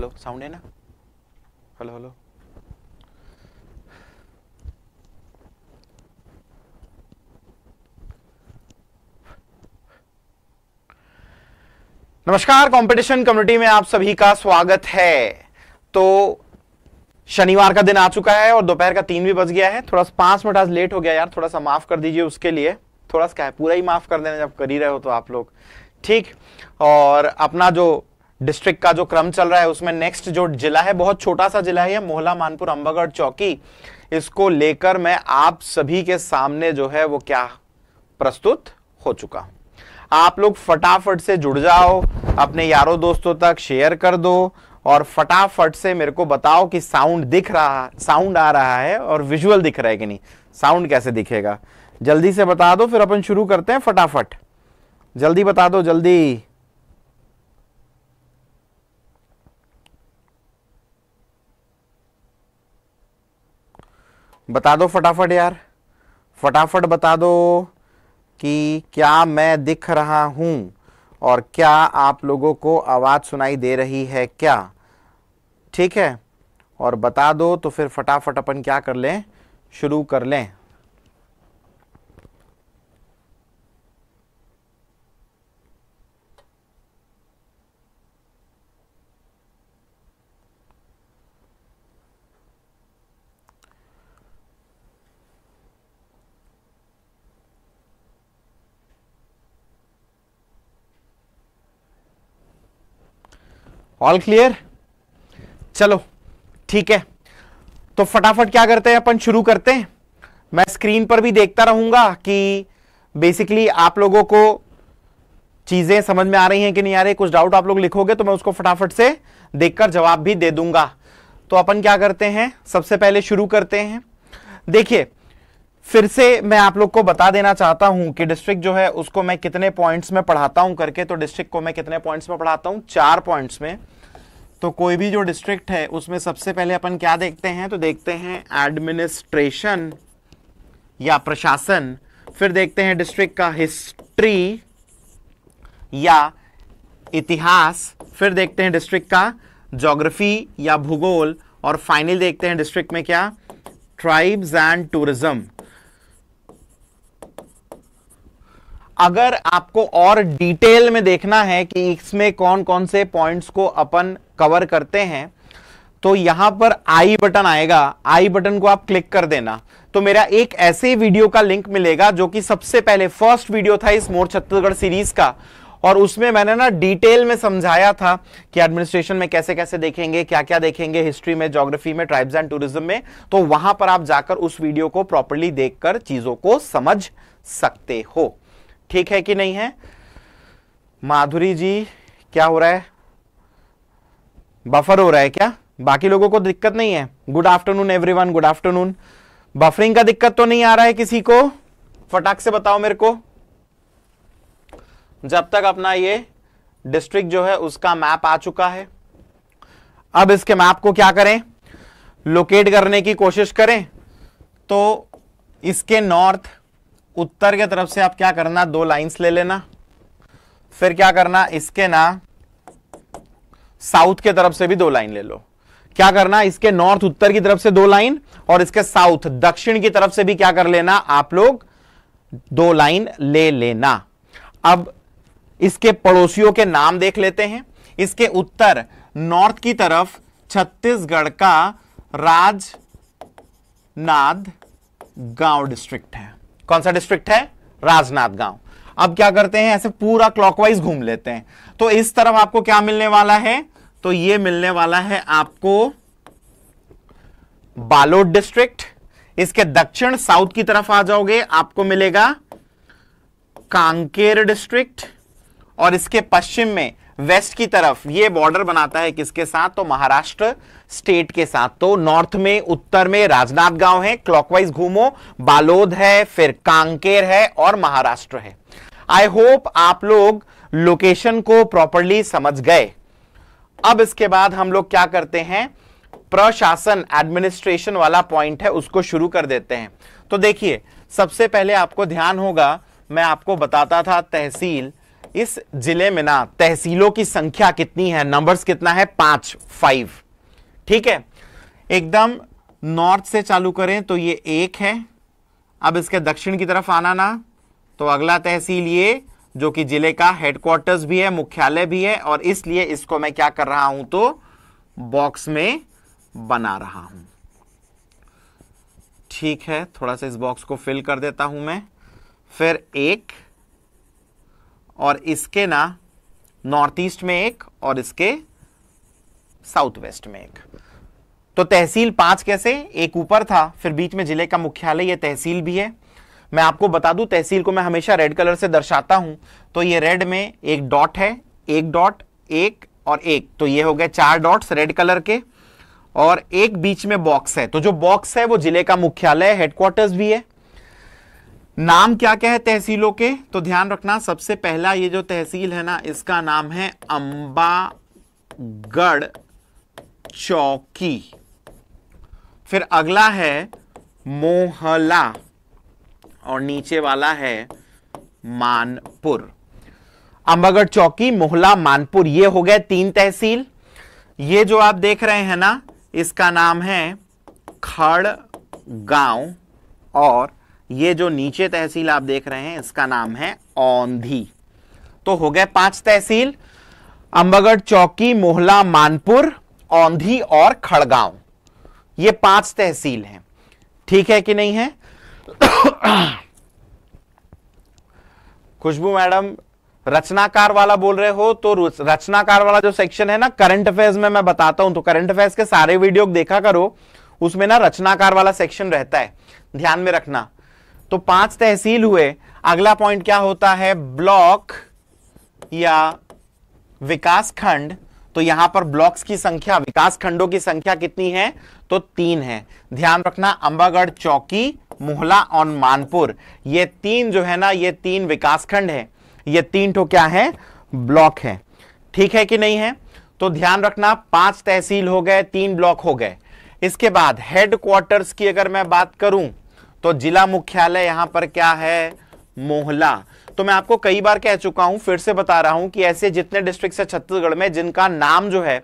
hello sound है ना hello hello नमस्कार कंपटीशन कम्युनिटी में आप सभी का स्वागत है तो शनिवार का दिन आ चुका है और दोपहर का तीन भी बज गया है थोड़ा सा पांच मिनट आज लेट हो गया यार थोड़ा सा माफ कर दीजिए उसके लिए थोड़ा सा क्या है पूरा ही माफ कर देना जब कर ही रहे हो तो आप लोग ठीक और अपना जो डिस्ट्रिक्ट का जो क्रम चल रहा है उसमें नेक्स्ट जो जिला है बहुत छोटा सा जिला है यह मोहला मानपुर अंबागढ़ चौकी इसको लेकर मैं आप सभी के सामने जो है वो क्या प्रस्तुत हो चुका हूं आप लोग फटाफट से जुड़ जाओ अपने यारों दोस्तों तक शेयर कर दो और फटाफट से मेरे को बताओ कि साउंड दिख रहा साउंड आ रहा है और विजुअल दिख रहा है कि नहीं साउंड कैसे दिखेगा जल्दी से बता दो फिर अपन शुरू करते हैं फटाफट जल्दी बता दो जल्दी बता दो फटाफट यार फटाफट बता दो कि क्या मैं दिख रहा हूँ और क्या आप लोगों को आवाज़ सुनाई दे रही है क्या ठीक है और बता दो तो फिर फटाफट अपन क्या कर लें शुरू कर लें ऑल क्लियर चलो ठीक है तो फटाफट क्या करते हैं अपन शुरू करते हैं मैं स्क्रीन पर भी देखता रहूंगा कि बेसिकली आप लोगों को चीजें समझ में आ रही हैं कि नहीं आ रही कुछ डाउट आप लोग लिखोगे तो मैं उसको फटाफट से देखकर जवाब भी दे दूंगा तो अपन क्या करते हैं सबसे पहले शुरू करते हैं देखिए फिर से मैं आप लोग को बता देना चाहता हूं कि डिस्ट्रिक्ट जो है उसको मैं कितने पॉइंट्स में पढ़ाता हूं करके तो डिस्ट्रिक्ट को मैं कितने पॉइंट्स में पढ़ाता हूं चार पॉइंट्स में तो कोई भी जो डिस्ट्रिक्ट है उसमें सबसे पहले अपन क्या देखते हैं तो देखते हैं एडमिनिस्ट्रेशन या प्रशासन फिर देखते हैं डिस्ट्रिक्ट का हिस्ट्री या इतिहास फिर देखते हैं डिस्ट्रिक्ट का जोग्राफी या भूगोल और फाइनल देखते हैं डिस्ट्रिक्ट में क्या ट्राइब्स एंड टूरिज्म अगर आपको और डिटेल में देखना है कि इसमें कौन कौन से पॉइंट्स को अपन कवर करते हैं तो यहां पर आई बटन आएगा आई बटन को आप क्लिक कर देना तो मेरा एक ऐसे वीडियो का लिंक मिलेगा जो कि सबसे पहले फर्स्ट वीडियो था इस मोर छत्तीसगढ़ सीरीज का और उसमें मैंने ना डिटेल में समझाया था कि एडमिनिस्ट्रेशन में कैसे कैसे देखेंगे क्या क्या देखेंगे हिस्ट्री में ज्योग्राफी में ट्राइब्स एंड टूरिज्म में तो वहां पर आप जाकर उस वीडियो को प्रॉपरली देखकर चीजों को समझ सकते हो ठीक है कि नहीं है माधुरी जी क्या हो रहा है बफर हो रहा है क्या बाकी लोगों को दिक्कत नहीं है good afternoon everyone good afternoon buffering का दिक्कत तो नहीं आ रहा है किसी को फटाक से बताओ मेरे को जब तक अपना ये डिस्ट्रिक्ट जो है उसका मैप आ चुका है अब इसके मैप को क्या करें लोकेट करने की कोशिश करें तो इसके नॉर्थ उत्तर के तरफ से आप क्या करना दो लाइंस ले लेना फिर क्या करना इसके ना साउथ के तरफ से भी दो लाइन ले लो क्या करना इसके नॉर्थ उत्तर की तरफ से दो लाइन और इसके साउथ दक्षिण की तरफ से भी क्या कर लेना आप लोग दो लाइन ले लेना अब इसके पड़ोसियों के नाम देख लेते हैं इसके उत्तर नॉर्थ की तरफ छत्तीसगढ़ का राजनाद गांव डिस्ट्रिक्ट है कौन सा डिस्ट्रिक्ट है राजनाथगांव अब क्या करते हैं ऐसे पूरा क्लॉकवाइज घूम लेते हैं तो इस तरफ आपको क्या मिलने वाला है तो ये मिलने वाला है आपको बालोद डिस्ट्रिक्ट इसके दक्षिण साउथ की तरफ आ जाओगे आपको मिलेगा कांकेर डिस्ट्रिक्ट और इसके पश्चिम में वेस्ट की तरफ ये बॉर्डर बनाता है किसके साथ तो महाराष्ट्र स्टेट के साथ तो नॉर्थ में उत्तर में राजनाथ गांव है क्लॉकवाइज घूमो बालोद है फिर कांकेर है और महाराष्ट्र है आई होप आप लोग लोकेशन को प्रॉपरली समझ गए अब इसके बाद हम लोग क्या करते हैं प्रशासन एडमिनिस्ट्रेशन वाला पॉइंट है उसको शुरू कर देते हैं तो देखिए सबसे पहले आपको ध्यान होगा मैं आपको बताता था तहसील इस जिले में ना तहसीलों की संख्या कितनी है नंबर्स कितना है पांच फाइव ठीक है एकदम नॉर्थ से चालू करें तो ये एक है अब इसके दक्षिण की तरफ आना ना तो अगला तहसील ये जो कि जिले का हेडक्वार्टर्स भी है मुख्यालय भी है और इसलिए इसको मैं क्या कर रहा हूं तो बॉक्स में बना रहा हूं ठीक है थोड़ा सा इस बॉक्स को फिल कर देता हूं मैं फिर एक और इसके ना नॉर्थ ईस्ट में एक और इसके साउथ वेस्ट में एक तो तहसील पांच कैसे एक ऊपर था फिर बीच में जिले का मुख्यालय ये तहसील भी है मैं आपको बता दूं तहसील को मैं हमेशा रेड कलर से दर्शाता हूं तो ये रेड में एक डॉट है एक डॉट एक और एक तो ये हो गए चार डॉट्स रेड कलर के और एक बीच में बॉक्स है तो जो बॉक्स है वो जिले का मुख्यालय हेडक्वार्टर्स भी है नाम क्या क्या है तहसीलों के तो ध्यान रखना सबसे पहला ये जो तहसील है ना इसका नाम है अंबागढ़ चौकी फिर अगला है मोहला और नीचे वाला है मानपुर अंबागढ़ चौकी मोहला मानपुर ये हो गए तीन तहसील ये जो आप देख रहे हैं ना इसका नाम है खड़ गांव और ये जो नीचे तहसील आप देख रहे हैं इसका नाम है औंधी तो हो गए पांच तहसील अंबागढ़ चौकी मोहला मानपुर औंधी और खड़गांव ये पांच तहसील हैं ठीक है कि नहीं है खुशबू मैडम रचनाकार वाला बोल रहे हो तो रचनाकार वाला जो सेक्शन है ना करंट अफेयर्स में मैं बताता हूं तो करंट अफेयर्स के सारे वीडियो देखा करो उसमें ना रचनाकार वाला सेक्शन रहता है ध्यान में रखना तो पांच तहसील हुए अगला पॉइंट क्या होता है ब्लॉक या विकास खंड तो यहां पर ब्लॉक्स की संख्या विकास खंडों की संख्या कितनी है तो तीन है ध्यान रखना अंबागढ़ चौकी मोहला और मानपुर ये तीन जो है ना ये तीन विकास खंड है ये तीन तो क्या है ब्लॉक है ठीक है कि नहीं है तो ध्यान रखना पांच तहसील हो गए तीन ब्लॉक हो गए इसके बाद हेडक्वार्टर्स की अगर मैं बात करूं तो जिला मुख्यालय यहां पर क्या है मोहला तो मैं आपको कई बार कह चुका हूं फिर से बता रहा हूं कि ऐसे जितने डिस्ट्रिक्ट है छत्तीसगढ़ में जिनका नाम जो है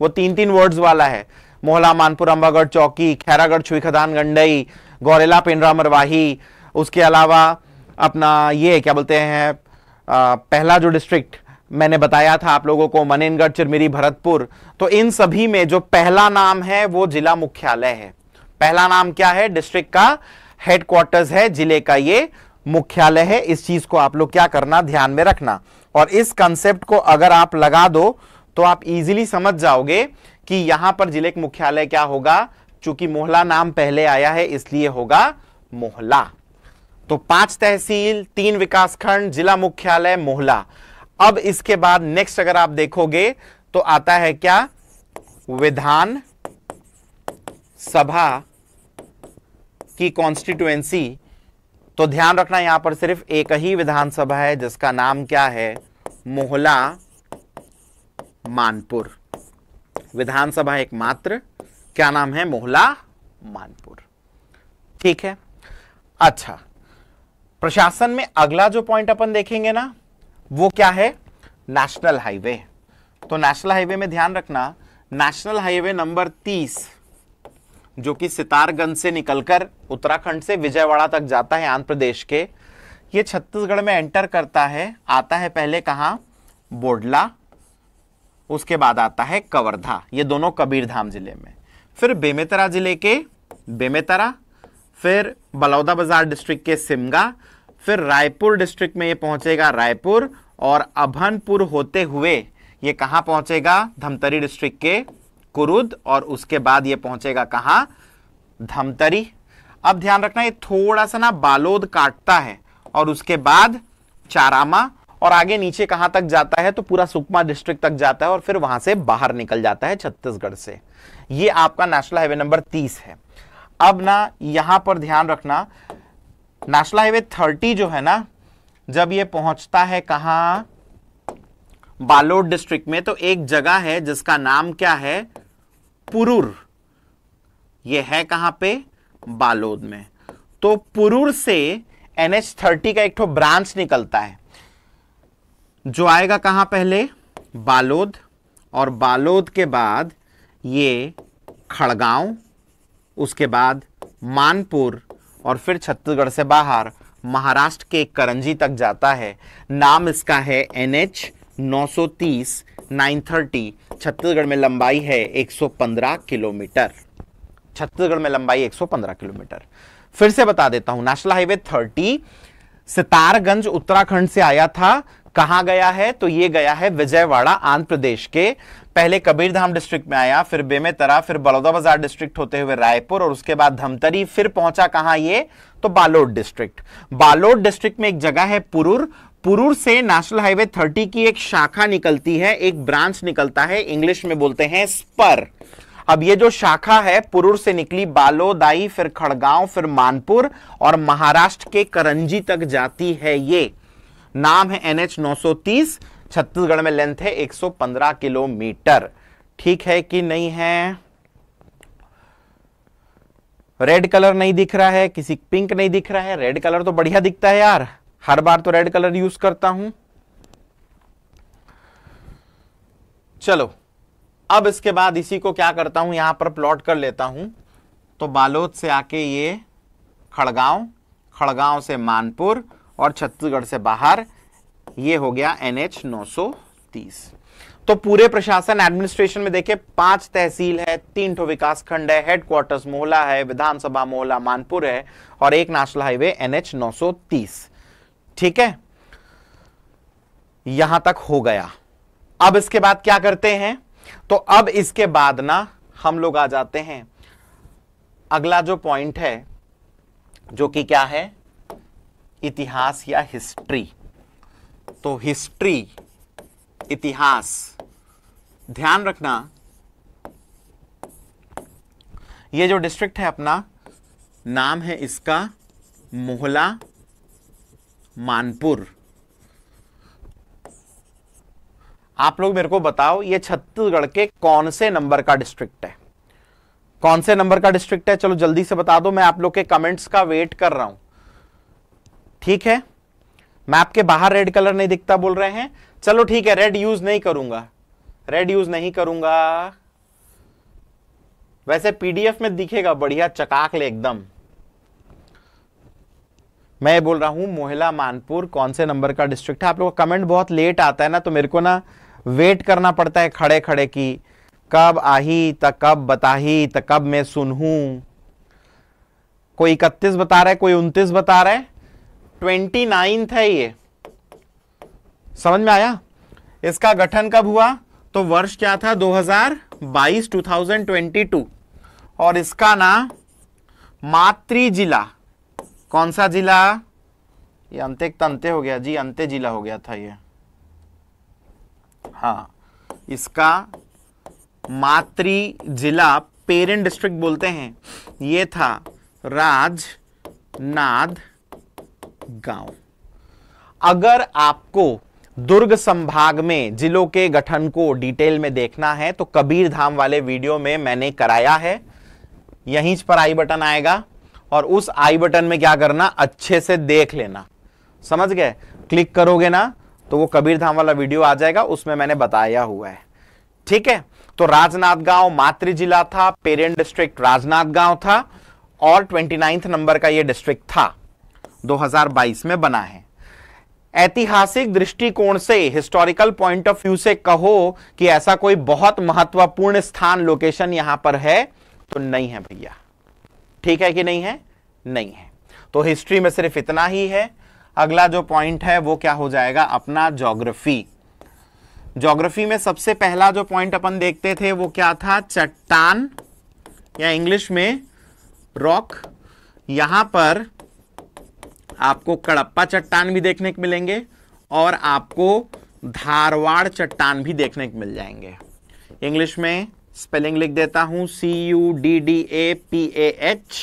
वो तीन तीन वर्ड्स वाला है मोहला मानपुर अंबागढ़ चौकी खैरागढ़ छुई खदान गंडई गौरेला पेंड्रा मरवाही उसके अलावा अपना ये क्या बोलते हैं पहला जो डिस्ट्रिक्ट मैंने बताया था आप लोगों को मनेनगढ़ चिरमिरी भरतपुर तो इन सभी में जो पहला नाम है वो जिला मुख्यालय है पहला नाम क्या है डिस्ट्रिक्ट का हेडक्वार्टर्स है जिले का ये मुख्यालय है इस चीज को आप लोग क्या करना ध्यान में रखना और इस कंसेप्ट को अगर आप लगा दो तो आप इजीली समझ जाओगे कि यहां पर जिले का मुख्यालय क्या होगा चूंकि मोहला नाम पहले आया है इसलिए होगा मोहला तो पांच तहसील तीन विकासखंड जिला मुख्यालय मोहला अब इसके बाद नेक्स्ट अगर आप देखोगे तो आता है क्या विधान सभा की कॉन्स्टिट्यूएंसी तो ध्यान रखना यहां पर सिर्फ एक ही विधानसभा है जिसका नाम क्या है मोहला मानपुर विधानसभा एकमात्र क्या नाम है मोहला मानपुर ठीक है अच्छा प्रशासन में अगला जो पॉइंट अपन देखेंगे ना वो क्या है नेशनल हाईवे तो नेशनल हाईवे में ध्यान रखना नेशनल हाईवे नंबर तीस जो कि सितारगंज से निकलकर उत्तराखंड से विजयवाड़ा तक जाता है आंध्र प्रदेश के ये छत्तीसगढ़ में एंटर करता है आता है पहले कहाँ बोडला उसके बाद आता है कवर्धा ये दोनों कबीरधाम जिले में फिर बेमेतरा जिले के बेमेतरा फिर बलौदा बाजार डिस्ट्रिक्ट के सिमगा फिर रायपुर डिस्ट्रिक्ट में ये पहुंचेगा रायपुर और अभनपुर होते हुए ये कहाँ पहुंचेगा धमतरी डिस्ट्रिक्ट के कुरुद और उसके बाद ये पहुंचेगा कहा धमतरी अब ध्यान रखना ये थोड़ा सा ना बालोद काटता है और उसके बाद चारामा और आगे नीचे कहां तक जाता है तो पूरा सुकमा डिस्ट्रिक्ट तक जाता है और फिर वहां से बाहर निकल जाता है छत्तीसगढ़ से ये आपका नेशनल हाईवे नंबर तीस है अब ना यहां पर ध्यान रखना नेशनल हाईवे थर्टी जो है ना जब ये पहुंचता है कहा बालोद डिस्ट्रिक्ट में तो एक जगह है जिसका नाम क्या है पुरूर ये है कहां पे बालोद में तो पुरूर से एन एच थर्टी का एक ठो ब्रांच निकलता है जो आएगा कहां पहले बालोद और बालोद के बाद ये खड़गांव उसके बाद मानपुर और फिर छत्तीसगढ़ से बाहर महाराष्ट्र के करंजी तक जाता है नाम इसका है एनएच 930 नौ सौ तीस 930 छत्तीसगढ़ में लंबाई है 115 किलोमीटर छत्तीसगढ़ में लंबाई 115 किलोमीटर फिर से बता देता हूं नेशनल हाईवे 30 सितारगंज उत्तराखंड से आया था कहाँ गया है तो ये गया है विजयवाड़ा आंध्र प्रदेश के पहले कबीरधाम डिस्ट्रिक्ट में आया फिर बेमेतरा फिर बलौदा बाजार डिस्ट्रिक्ट होते हुए रायपुर और उसके बाद धमतरी फिर पहुंचा कहां ये तो बालोद डिस्ट्रिक्ट बालोद डिस्ट्रिक्ट में एक जगह है पुरुर पुरूर से नेशनल हाईवे 30 की एक शाखा निकलती है एक ब्रांच निकलता है इंग्लिश में बोलते हैं स्पर अब ये जो शाखा है पुरूर से निकली बालोदाई फिर खड़गांव फिर मानपुर और महाराष्ट्र के करंजी तक जाती है ये नाम है एनएच 930 छत्तीसगढ़ में लेंथ है 115 किलोमीटर ठीक है कि नहीं है रेड कलर नहीं दिख रहा है किसी पिंक नहीं दिख रहा है रेड कलर तो बढ़िया दिखता है यार हर बार तो रेड कलर यूज करता हूं चलो अब इसके बाद इसी को क्या करता हूं यहां पर प्लॉट कर लेता हूं तो बालोद से आके ये खड़गांव खड़गांव से मानपुर और छत्तीसगढ़ से बाहर ये हो गया एन एच तो पूरे प्रशासन एडमिनिस्ट्रेशन में देखे पांच तहसील है तीन ठो विकास खंड है हेडक्वार्टर्स मोहला है विधानसभा मोहला मानपुर है और एक नेशनल हाईवे एनएच एच ठीक है यहां तक हो गया अब इसके बाद क्या करते हैं तो अब इसके बाद ना हम लोग आ जाते हैं अगला जो पॉइंट है जो कि क्या है इतिहास या हिस्ट्री तो हिस्ट्री इतिहास ध्यान रखना ये जो डिस्ट्रिक्ट है अपना नाम है इसका मोहला मानपुर आप लोग मेरे को बताओ ये छत्तीसगढ़ के कौन से नंबर का डिस्ट्रिक्ट है कौन से नंबर का डिस्ट्रिक्ट है चलो जल्दी से बता दो मैं आप लोग के कमेंट्स का वेट कर रहा हूं ठीक है मैप के बाहर रेड कलर नहीं दिखता बोल रहे हैं चलो ठीक है रेड यूज नहीं करूंगा रेड यूज नहीं करूंगा वैसे पीडीएफ में दिखेगा बढ़िया चकाक ले एकदम मैं बोल रहा हूँ मोहिला मानपुर कौन से नंबर का डिस्ट्रिक्ट है आप लोग का कमेंट बहुत लेट आता है ना तो मेरे को ना वेट करना पड़ता है खड़े खड़े की कब आही त कब बताही त कब मैं सुनू कोई इकतीस बता रहा है कोई उनतीस बता रहा है ट्वेंटी नाइन्थ है ये समझ में आया इसका गठन कब हुआ तो वर्ष क्या था 2022 2022 और इसका नाम मातृ जिला कौन सा जिला ये अंत्य तंते हो गया जी अंत्य जिला हो गया था ये हाँ इसका मातृ जिला पेरेंट डिस्ट्रिक्ट बोलते हैं ये था राज नाद गांव अगर आपको दुर्ग संभाग में जिलों के गठन को डिटेल में देखना है तो कबीर धाम वाले वीडियो में मैंने कराया है यहीं पर आई बटन आएगा और उस आई बटन में क्या करना अच्छे से देख लेना समझ गए क्लिक करोगे ना तो वो कबीर धाम वाला वीडियो आ जाएगा उसमें मैंने बताया हुआ है ठीक है तो राजनाथ गांव मातृ जिला था पेरेंट डिस्ट्रिक्ट राजनाथ गांव था और नाइन्थ नंबर का ये डिस्ट्रिक्ट था 2022 में बना है ऐतिहासिक दृष्टिकोण से हिस्टोरिकल पॉइंट ऑफ व्यू से कहो कि ऐसा कोई बहुत महत्वपूर्ण स्थान लोकेशन यहां पर है तो नहीं है भैया ठीक है कि नहीं है नहीं है तो हिस्ट्री में सिर्फ इतना ही है अगला जो पॉइंट है वो क्या हो जाएगा अपना जोग्राफी जोग्राफी में सबसे पहला जो पॉइंट अपन देखते थे वो क्या था चट्टान या इंग्लिश में रॉक यहां पर आपको कड़प्पा चट्टान भी देखने को मिलेंगे और आपको धारवाड़ चट्टान भी देखने को मिल जाएंगे इंग्लिश में स्पेलिंग लिख देता हूं C U D D A P A H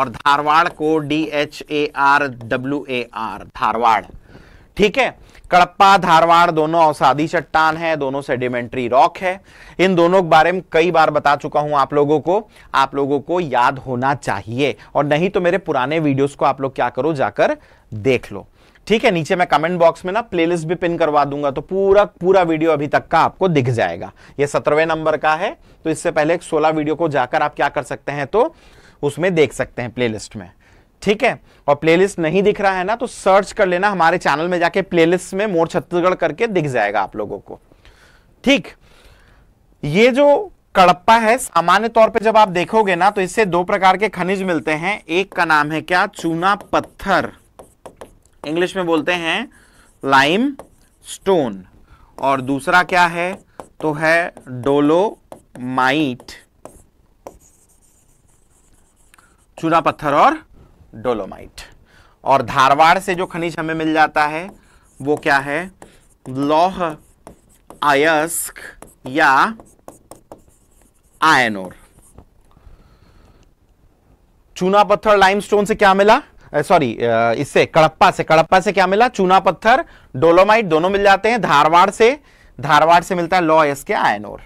और धारवाड़ को D H A R W A R Dharwad ठीक है कड़प्पा धारवाड़ दोनों औसादी चट्टान है दोनों सेडिमेंट्री रॉक है इन दोनों के बारे में कई बार बता चुका हूं आप लोगों को आप लोगों को याद होना चाहिए और नहीं तो मेरे पुराने वीडियोस को आप लोग क्या करो जाकर देख लो ठीक है नीचे मैं कमेंट बॉक्स में ना प्लेलिस्ट भी पिन करवा दूंगा तो पूरा पूरा वीडियो अभी तक का आपको दिख जाएगा ये सत्रहवें नंबर का है तो इससे पहले एक सोलह वीडियो को जाकर आप क्या कर सकते हैं तो उसमें देख सकते हैं प्लेलिस्ट में ठीक है और प्लेलिस्ट नहीं दिख रहा है ना तो सर्च कर लेना हमारे चैनल में जाके प्लेलिस्ट में मोर छत्तीसगढ़ करके दिख जाएगा आप लोगों को ठीक ये जो कड़प्पा है सामान्य तौर पे जब आप देखोगे ना तो इससे दो प्रकार के खनिज मिलते हैं एक का नाम है क्या चूना पत्थर इंग्लिश में बोलते हैं लाइम स्टोन और दूसरा क्या है तो है डोलोमाइट चूना पत्थर और डोलोमाइट और धारवाड़ से जो खनिज हमें मिल जाता है वो क्या है लौह आयस्क या आयनोर चूना पत्थर लाइमस्टोन से क्या मिला सॉरी इससे कड़प्पा से कड़प्पा से क्या मिला चूना पत्थर डोलोमाइट दोनों मिल जाते हैं धारवाड़ से धारवाड़ से मिलता है लॉ एस के आयनोर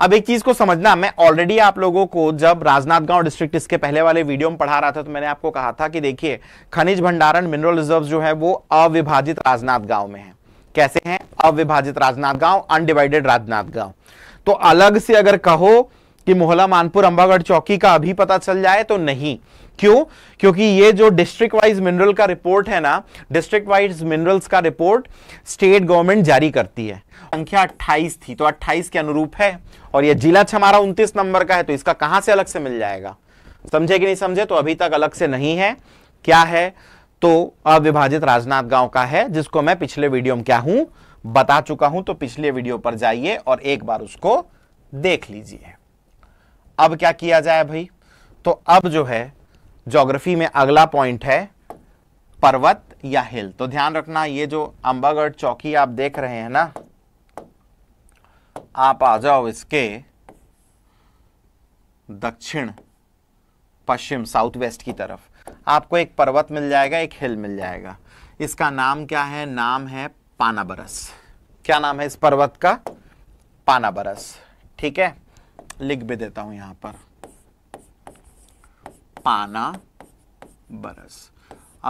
अब एक चीज को समझना मैं ऑलरेडी आप लोगों को जब राजनाथगांव डिस्ट्रिक्ट इसके पहले वाले वीडियो में पढ़ा रहा था तो मैंने आपको कहा था कि देखिए खनिज भंडारण मिनरल रिजर्व जो है वो अविभाजित राजनाथगांव में है कैसे हैं अविभाजित राजनाथगांव अनडिवाइडेड राजनाथगांव तो अलग से अगर कहो कि मोहला मानपुर अंबागढ़ चौकी का अभी पता चल जाए तो नहीं क्यों क्योंकि ये जो डिस्ट्रिक्ट वाइज मिनरल का रिपोर्ट है ना डिस्ट्रिक्ट वाइज मिनरल्स का रिपोर्ट स्टेट गवर्नमेंट जारी करती है संख्या 28 थी तो 28 के अनुरूप है और ये जिला छमारा 29 नंबर का है तो इसका कहां से अलग से मिल जाएगा समझे कि नहीं समझे तो अभी तक अलग से नहीं है क्या है तो अविभाजित राजनाथ गांव का है जिसको मैं पिछले वीडियो में क्या हूं बता चुका हूं तो पिछले वीडियो पर जाइए और एक बार उसको देख लीजिए अब क्या किया जाए भाई तो अब जो है जोग्राफी में अगला पॉइंट है पर्वत या हिल तो ध्यान रखना ये जो अंबागढ़ चौकी आप देख रहे हैं ना आप आ जाओ इसके दक्षिण पश्चिम साउथ वेस्ट की तरफ आपको एक पर्वत मिल जाएगा एक हिल मिल जाएगा इसका नाम क्या है नाम है पानाबरस क्या नाम है इस पर्वत का पानाबरस ठीक है लिख भी देता हूं यहां पर पाना बरस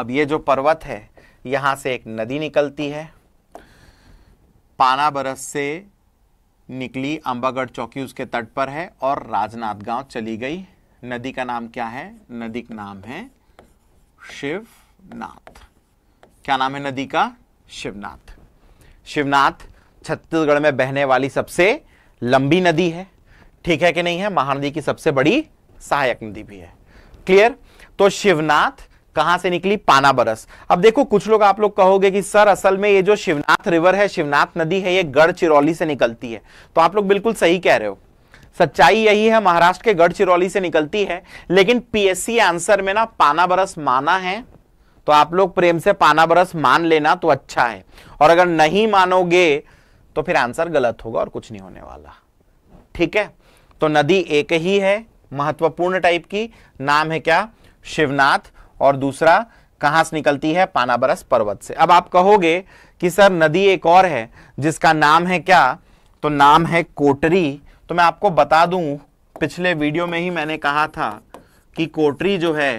अब ये जो पर्वत है यहां से एक नदी निकलती है पाना बरस से निकली अंबागढ़ चौकी उसके तट पर है और राजनाथ गांव चली गई नदी का नाम क्या है नदी का नाम है शिवनाथ क्या नाम है नदी का शिवनाथ शिवनाथ छत्तीसगढ़ में बहने वाली सबसे लंबी नदी है ठीक है कि नहीं है महानदी की सबसे बड़ी सहायक नदी भी है क्लियर तो शिवनाथ कहां से निकली पाना बरस अब देखो कुछ लोग आप लोग कहोगे कि सर असल में ये जो शिवनाथ रिवर है शिवनाथ नदी है ये गढ़चिरौली से निकलती है तो आप लोग बिल्कुल सही कह रहे हो सच्चाई यही है महाराष्ट्र के गढ़चिरौली से निकलती है लेकिन पीएससी आंसर में ना पाना बरस माना है तो आप लोग प्रेम से पाना बरस मान लेना तो अच्छा है और अगर नहीं मानोगे तो फिर आंसर गलत होगा और कुछ नहीं होने वाला ठीक है तो नदी एक ही है महत्वपूर्ण टाइप की नाम है क्या शिवनाथ और दूसरा कहां से निकलती है पानाबरस पर्वत से अब आप कहोगे कि सर नदी एक और है जिसका नाम है क्या तो नाम है कोटरी तो मैं आपको बता दूं पिछले वीडियो में ही मैंने कहा था कि कोटरी जो है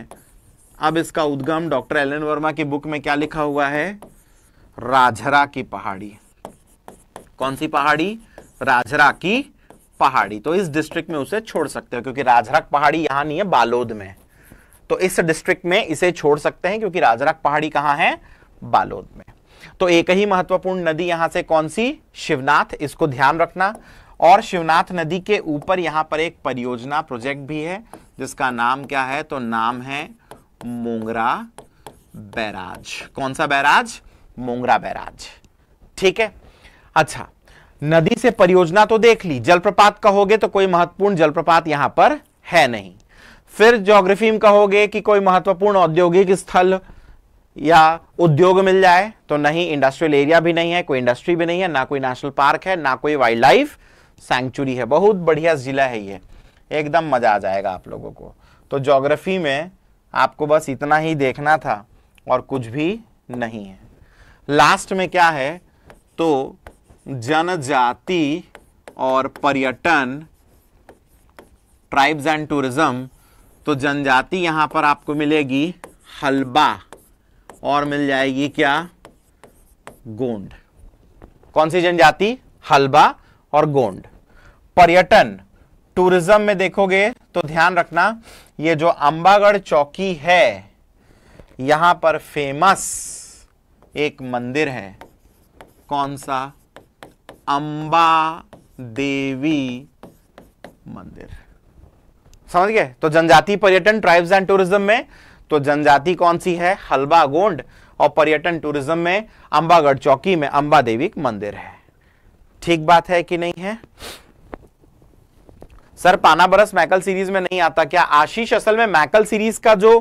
अब इसका उद्गम डॉक्टर एल एन वर्मा की बुक में क्या लिखा हुआ है राजरा की पहाड़ी कौन सी पहाड़ी राजरा की पहाड़ी तो इस डिस्ट्रिक्ट में उसे छोड़ सकते हो क्योंकि राजरक पहाड़ी यहां नहीं है बालोद में तो इस डिस्ट्रिक्ट में इसे छोड़ सकते हैं क्योंकि राजरक पहाड़ी कहां है बालोद में तो एक ही महत्वपूर्ण नदी यहां से कौन सी शिवनाथ इसको ध्यान रखना और शिवनाथ नदी के ऊपर यहां पर एक परियोजना प्रोजेक्ट भी है जिसका नाम क्या है तो नाम है मोंगरा बैराज कौन सा बैराज मोंगरा बैराज ठीक है अच्छा नदी से परियोजना तो देख ली जलप्रपात कहोगे तो कोई महत्वपूर्ण जलप्रपात यहां पर है नहीं फिर ज्योग्राफी में कहोगे कि कोई महत्वपूर्ण औद्योगिक स्थल या उद्योग मिल जाए तो नहीं इंडस्ट्रियल एरिया भी नहीं है कोई इंडस्ट्री भी नहीं है ना कोई नेशनल पार्क है ना कोई वाइल्ड लाइफ सेंचुरी है बहुत बढ़िया जिला है ये एकदम मजा आ जाएगा आप लोगों को तो ज्योग्राफी में आपको बस इतना ही देखना था और कुछ भी नहीं है लास्ट में क्या है तो जनजाति और पर्यटन ट्राइब्स एंड टूरिज्म तो जनजाति यहां पर आपको मिलेगी हलबा और मिल जाएगी क्या गोंड कौन सी जनजाति हलबा और गोंड पर्यटन टूरिज्म में देखोगे तो ध्यान रखना ये जो अंबागढ़ चौकी है यहां पर फेमस एक मंदिर है कौन सा अंबा देवी मंदिर समझ गए तो जनजाति पर्यटन ट्राइब्स एंड टूरिज्म में तो जनजाति कौन सी है हलवा गोंड और पर्यटन टूरिज्म में अंबागढ़ चौकी में अंबा देवी मंदिर है ठीक बात है कि नहीं है सर बरस मैकल सीरीज में नहीं आता क्या आशीष असल में मैकल सीरीज का जो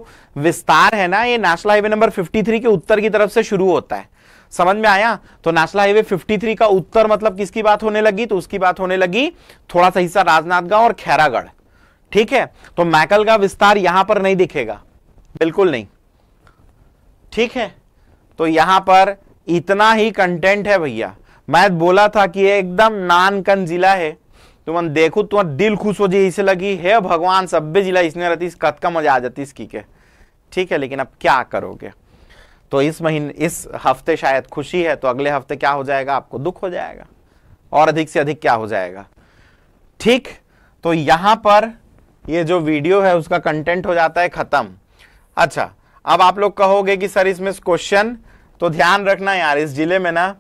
विस्तार है ना ये नेशनल हाईवे नंबर 53 के उत्तर की तरफ से शुरू होता है समझ में आया तो नेशनल हाईवे 53 का उत्तर मतलब किसकी बात होने लगी तो उसकी बात होने लगी थोड़ा सा हिस्सा राजनाथगांव और खैरागढ़ ठीक है तो मैकल का विस्तार यहां पर नहीं दिखेगा बिल्कुल नहीं ठीक है तो यहां पर इतना ही कंटेंट है भैया मैं बोला था कि एकदम नानकन जिला है तुम देखो तुम दिल खुश हो जाए इसे लगी हे भगवान सब्बे जिला इसने रहती इस कत का मजा आ जाती इसकी के ठीक है लेकिन अब क्या करोगे तो इस महीने इस हफ्ते शायद खुशी है तो अगले हफ्ते क्या हो जाएगा आपको दुख हो जाएगा और अधिक से अधिक क्या हो जाएगा ठीक तो यहां पर ये जो वीडियो है उसका कंटेंट हो जाता है ख़त्म अच्छा अब आप लोग कहोगे कि सर इसमें क्वेश्चन तो ध्यान रखना यार इस जिले में ना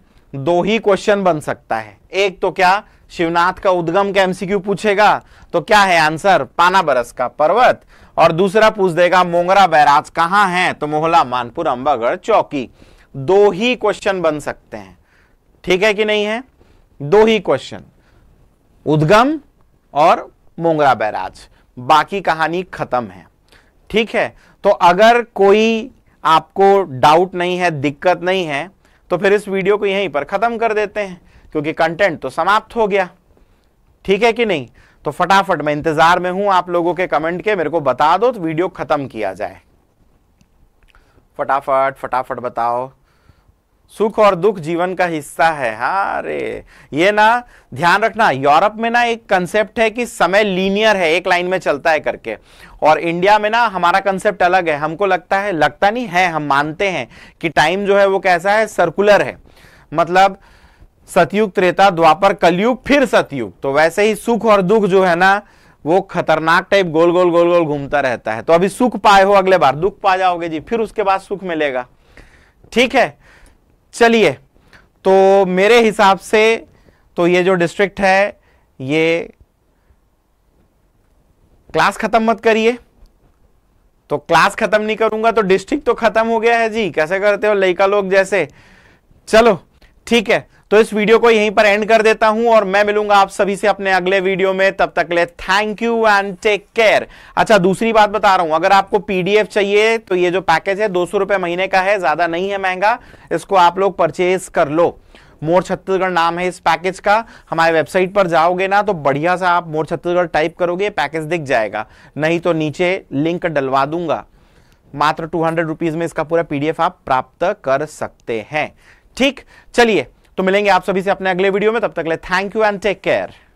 दो ही क्वेश्चन बन सकता है एक तो क्या शिवनाथ का उद्गम का एमसीक्यू पूछेगा तो क्या है आंसर पाना बरस का पर्वत और दूसरा पूछ देगा मोंगरा बैराज कहां है तो मोहला मानपुर अंबागढ़ चौकी दो ही क्वेश्चन बन सकते हैं ठीक है कि नहीं है दो ही क्वेश्चन उद्गम और मोंगरा बैराज बाकी कहानी खत्म है ठीक है तो अगर कोई आपको डाउट नहीं है दिक्कत नहीं है तो फिर इस वीडियो को यहीं पर खत्म कर देते हैं क्योंकि कंटेंट तो समाप्त हो गया ठीक है कि नहीं तो फटाफट मैं इंतजार में हूं आप लोगों के कमेंट के मेरे को बता दो तो वीडियो खत्म किया जाए फटाफट फटाफट बताओ सुख और दुख जीवन का हिस्सा है हाँ रे ये ना ध्यान रखना यूरोप में ना एक कंसेप्ट है कि समय लीनियर है एक लाइन में चलता है करके और इंडिया में ना हमारा कंसेप्ट अलग है हमको लगता है लगता नहीं है हम मानते हैं कि टाइम जो है वो कैसा है सर्कुलर है मतलब सतयुग त्रेता द्वापर कलयुग फिर सतयुग तो वैसे ही सुख और दुख जो है ना वो खतरनाक टाइप गोल गोल गोल गोल घूमता रहता है तो अभी सुख पाए हो अगले बार दुख पा जाओगे जी फिर उसके बाद सुख मिलेगा ठीक है चलिए तो मेरे हिसाब से तो ये जो डिस्ट्रिक्ट है ये क्लास खत्म मत करिए तो क्लास खत्म नहीं करूंगा तो डिस्ट्रिक्ट तो खत्म हो गया है जी कैसे करते हो लड़का लोग जैसे चलो ठीक है तो इस वीडियो को यहीं पर एंड कर देता हूं और मैं मिलूंगा आप सभी से अपने अगले वीडियो में तब तक ले thank you and take care अच्छा दूसरी बात बता रहा हूं अगर आपको पीडीएफ चाहिए तो ये जो पैकेज है दो रुपए महीने का है ज्यादा नहीं है महंगा इसको आप लोग परचेज कर लो मोर छत्तीसगढ़ नाम है इस पैकेज का हमारे वेबसाइट पर जाओगे ना तो बढ़िया सा आप मोर छत्तीसगढ़ टाइप करोगे पैकेज दिख जाएगा नहीं तो नीचे लिंक डलवा दूंगा मात्र टू हंड्रेड रुपीज में इसका पूरा पीडीएफ आप प्राप्त कर सकते हैं ठीक चलिए तो मिलेंगे आप सभी से अपने अगले वीडियो में तब तक ले thank you and take care